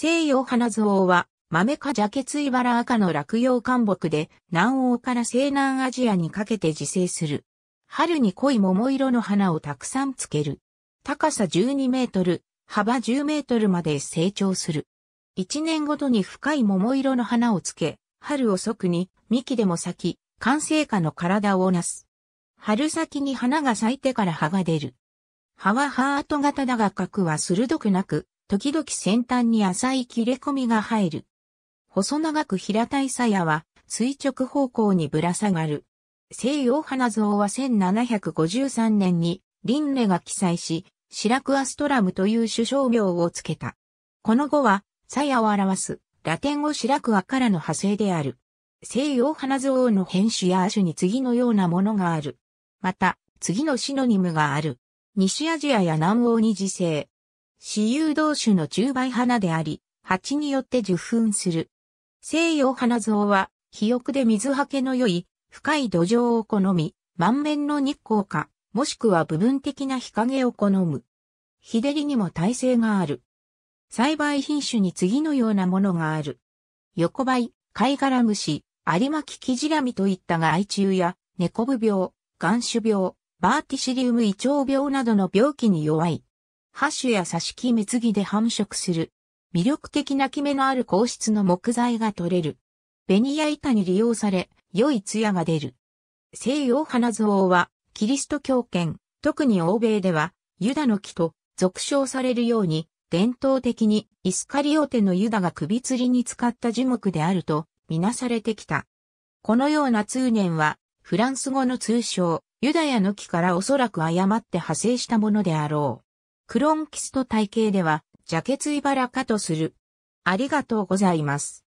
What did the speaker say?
西洋花像は、豆かジャケツイバラ赤の落葉灌木で、南欧から西南アジアにかけて自生する。春に濃い桃色の花をたくさんつける。高さ12メートル、幅10メートルまで成長する。1年ごとに深い桃色の花をつけ、春遅くに幹でも咲き、完成花の体をなす。春先に花が咲いてから葉が出る。葉はハート型だが角は鋭くなく、時々先端に浅い切れ込みが入る。細長く平たい鞘は垂直方向にぶら下がる。西洋花像は1753年に輪廻が記載し、シラクアストラムという首相名をつけた。この語は、鞘を表す、ラテン語シラクアからの派生である。西洋花像の編種や亜種に次のようなものがある。また、次のシノニムがある。西アジアや南欧に自生。私有同種の10倍花であり、蜂によって受粉する。西洋花像は、肥沃で水はけの良い、深い土壌を好み、満面の日光か、もしくは部分的な日陰を好む。日照りにも耐性がある。栽培品種に次のようなものがある。横ばい、貝殻虫、有巻キジラミといった害虫や、猫部病、眼種病、バーティシリウム胃腸病などの病気に弱い。ハッシュや挿し木蜜木で繁殖する。魅力的なキメのある硬質の木材が取れる。ベニヤ板に利用され、良い艶が出る。西洋花像は、キリスト教圏、特に欧米では、ユダの木と俗称されるように、伝統的にイスカリオテのユダが首吊りに使った樹木であると、みなされてきた。このような通念は、フランス語の通称、ユダヤの木からおそらく誤って派生したものであろう。クロンキスト体系では、ジャケツイバラ化とする。ありがとうございます。